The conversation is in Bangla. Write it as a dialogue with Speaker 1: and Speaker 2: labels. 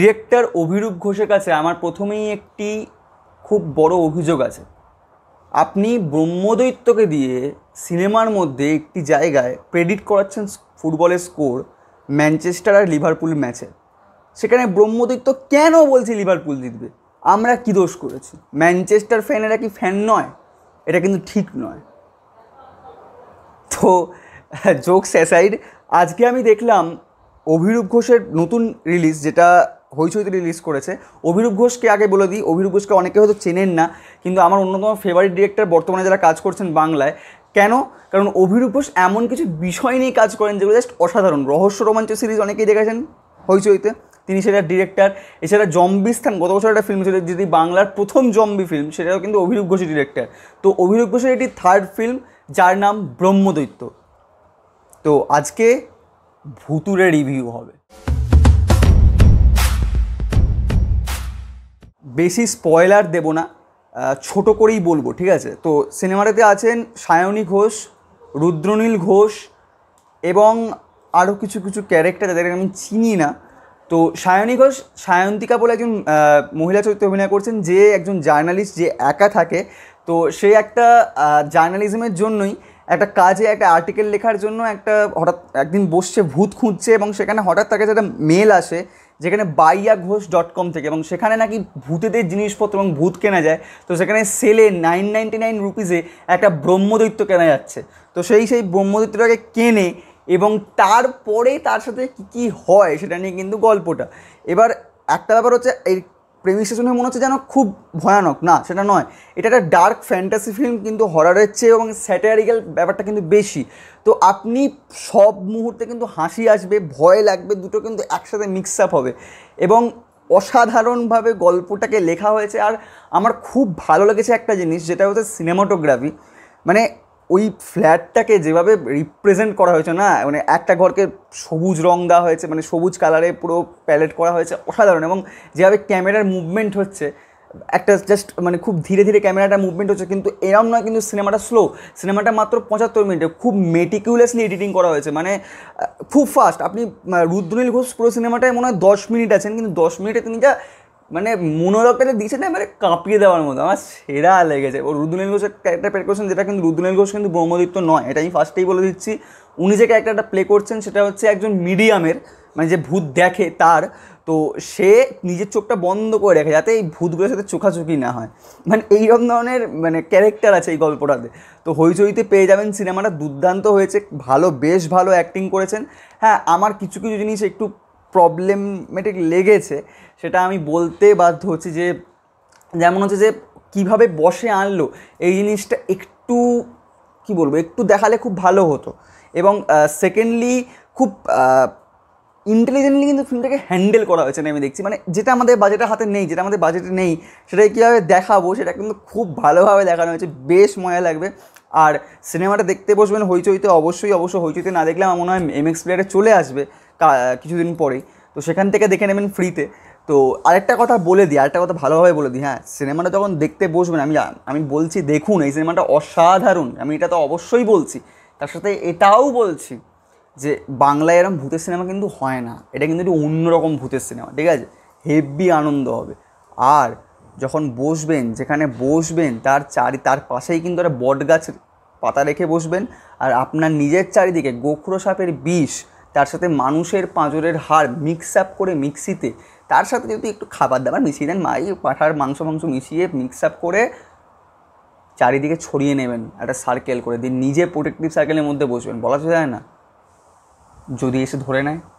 Speaker 1: ডিরেক্টর অভিরূপ ঘোষের কাছে আমার প্রথমেই একটি খুব বড় অভিযোগ আছে আপনি ব্রহ্মদৈত্যকে দিয়ে সিনেমার মধ্যে একটি জায়গায় প্রেডিট করাচ্ছেন ফুটবলের স্কোর ম্যানচেস্টার আর লিভারপুল ম্যাচে সেখানে ব্রহ্মদৈত্য কেন বলছি লিভারপুল জিতবে আমরা কি দোষ করেছি ম্যানচেস্টার ফ্যানেরা কি ফ্যান নয় এটা কিন্তু ঠিক নয় তো জোক স্যাসাইড আজকে আমি দেখলাম অভিরূপ ঘোষের নতুন রিলিজ যেটা হইচইতে রিলিজ করেছে অভিরূপ ঘোষকে আগে বলে দিই অভিরূপ ঘোষকে অনেকে হয়তো চেনেন না কিন্তু আমার অন্যতম ফেভারিট ডিরেক্টর বর্তমানে যারা কাজ করছেন বাংলায় কেন কারণ অভিরূপ ঘোষ এমন কিছু বিষয় নিয়ে কাজ করেন যেগুলো জাস্ট অসাধারণ রহস্য রোমাঞ্চ সিরিজ অনেকেই দেখেছেন হইচইতে তিনি সেটা ডিরেক্টর এছাড়া জম্বিস্থান গত বছর একটা ফিল্ম ছিল যেটি বাংলার প্রথম জম্বি ফিল্ম সেটাও কিন্তু অভিরূপ ঘোষের ডিরেক্টর তো অভিরূপ ঘোষের এটি থার্ড ফিল্ম যার নাম ব্রহ্মদৈত্য তো আজকে ভুতুরে রিভিউ হবে বেশি স্পয়লার দেব না ছোট করেই বলবো ঠিক আছে তো সিনেমাটাতে আছেন সায়নী ঘোষ রুদ্রনীল ঘোষ এবং আরও কিছু কিছু ক্যারেক্টার যাদের আমি চিনি না তো সায়নী ঘোষ সায়ন্তিকা বলে একজন মহিলা চরিত্রে অভিনয় করছেন যে একজন জার্নালিস্ট যে একা থাকে তো সে একটা জার্নালিজমের জন্যই একটা কাজে একটা আর্টিকেল লেখার জন্য একটা হঠাৎ একদিন বসছে ভূত খুঁজছে এবং সেখানে হঠাৎ তাকে যেটা মেল আসে যেখানে বাইয়া ঘোষ ডট কম থেকে এবং সেখানে নাকি ভূতেদের জিনিসপত্র এবং ভূত কেনা যায় তো সেখানে সেলে নাইন নাইনটি নাইন রুপিসে একটা ব্রহ্মদৈত্য কেনা যাচ্ছে তো সেই সেই ব্রহ্মদৈত্যটাকে কেনে এবং তারপরে তার সাথে কী কী হয় সেটা নিয়ে কিন্তু গল্পটা এবার একটা ব্যাপার হচ্ছে এই প্রেমিক স্টেশনের মনে হচ্ছে যেন খুব ভয়ানক না সেটা নয় এটা একটা ডার্ক ফ্যান্টাসি ফিল্ম কিন্তু হরারের চেয়ে এবং স্যাটারিক্যাল ব্যাপারটা কিন্তু বেশি তো আপনি সব মুহূর্তে কিন্তু হাসি আসবে ভয় লাগবে দুটো কিন্তু একসাথে মিক্স আপ হবে এবং অসাধারণভাবে গল্পটাকে লেখা হয়েছে আর আমার খুব ভালো লেগেছে একটা জিনিস যেটা হচ্ছে সিনেমাটোগ্রাফি মানে ওই ফ্ল্যাটটাকে যেভাবে রিপ্রেজেন্ট করা হয়েছে না মানে একটা ঘরকে সবুজ রং দেওয়া হয়েছে মানে সবুজ কালারে পুরো প্যালেট করা হয়েছে অসাধারণ এবং যেভাবে ক্যামেরার মুভমেন্ট হচ্ছে একটা জাস্ট মানে খুব ধীরে ধীরে ক্যামেরাটা মুভমেন্ট হচ্ছে কিন্তু এরম নয় কিন্তু সিনেমাটা স্লো সিনেমাটা মাত্র পঁচাত্তর মিনিটে খুব মেটিকিউলাসলি এডিটিং করা হয়েছে মানে খুব ফাস্ট আপনি রুদ্রনীল ঘোষ পুরো সিনেমাটায় মনে হয় দশ মিনিট আছেন কিন্তু দশ মিনিটে তিনি যা মানে মনোরকটা দিয়েছে না মানে কাঁপিয়ে দেওয়ার মতো আমার সেরা লেগেছে ও রুদ্রনীল ঘোষের ক্যারেক্টার প্লে করছেন যেটা কিন্তু রুদ্রনীল ঘোষ কিন্তু ব্রহ্মদিত্য নয় এটা আমি ফার্স্টেই বলে দিচ্ছি উনি যে ক্যারেক্টারটা প্লে করছেন সেটা হচ্ছে একজন মিডিয়ামের মানে যে ভূত দেখে তার তো সে নিজের চোখটা বন্ধ করে রাখে যাতে এই ভূতগুলোর সাথে চোখাচোখি না হয় মানে এইরকম ধরনের মানে ক্যারেক্টার আছে এই গল্পটাতে তো হইচইতে পেয়ে যাবেন সিনেমাটা দুর্দান্ত হয়েছে ভালো বেশ ভালো অ্যাক্টিং করেছেন হ্যাঁ আমার কিছু কিছু জিনিস একটু প্রবলেমেটিক লেগেছে সেটা আমি বলতে বাধ্য হচ্ছি যে যেমন হচ্ছে যে কিভাবে বসে আনলো এই জিনিসটা একটু কি বলবো একটু দেখালে খুব ভালো হতো এবং সেকেন্ডলি খুব ইন্টেলিজেন্টলি কিন্তু ফিল্মটাকে হ্যান্ডেল করা হয়েছে আমি দেখছি মানে যেটা আমাদের বাজেটের হাতে নেই যেটা আমাদের বাজেটে নেই সেটাকে কীভাবে দেখাবো সেটা কিন্তু খুব ভালোভাবে দেখানো হয়েছে বেশ মজা লাগবে আর সিনেমাটা দেখতে বসবেন হইচইতে অবশ্যই অবশ্যই হইচইতে না দেখলে আমার মনে হয় এক্স প্লেয়ারে চলে আসবে কিছুদিন পরেই তো সেখান থেকে দেখে নেবেন ফ্রিতে তো আরেকটা কথা বলে দিই আরেকটা কথা ভালোভাবে বলে দিই হ্যাঁ সিনেমাটা যখন দেখতে বসবেন আমি আমি বলছি দেখুন এই সিনেমাটা অসাধারণ আমি এটা তো অবশ্যই বলছি তার সাথে এটাও বলছি যে বাংলায় এরম ভূতের সিনেমা কিন্তু হয় না এটা কিন্তু একটি অন্যরকম ভূতের সিনেমা ঠিক আছে হেভি আনন্দ হবে আর যখন বসবেন যেখানে বসবেন তার চারি তার পাশেই কিন্তু একটা বট গাছ পাতা রেখে বসবেন আর আপনার নিজের চারিদিকে গোখরো সাপের বিষ তার সাথে মানুষের পাঁজরের হাড় মিক্স আপ করে মিক্সিতে তার সাথে যদি একটু খাবার দাবার মিশিয়ে দেন মাই পাঠার মাংস মাংস মিশিয়ে মিক্স আপ করে চারিদিকে ছড়িয়ে নেবেন একটা সার্কেল করে দিন নিজে প্রোটেক্টিভ সার্কেলের মধ্যে বসবেন বলা যায় না যদি এসে ধরে নেয়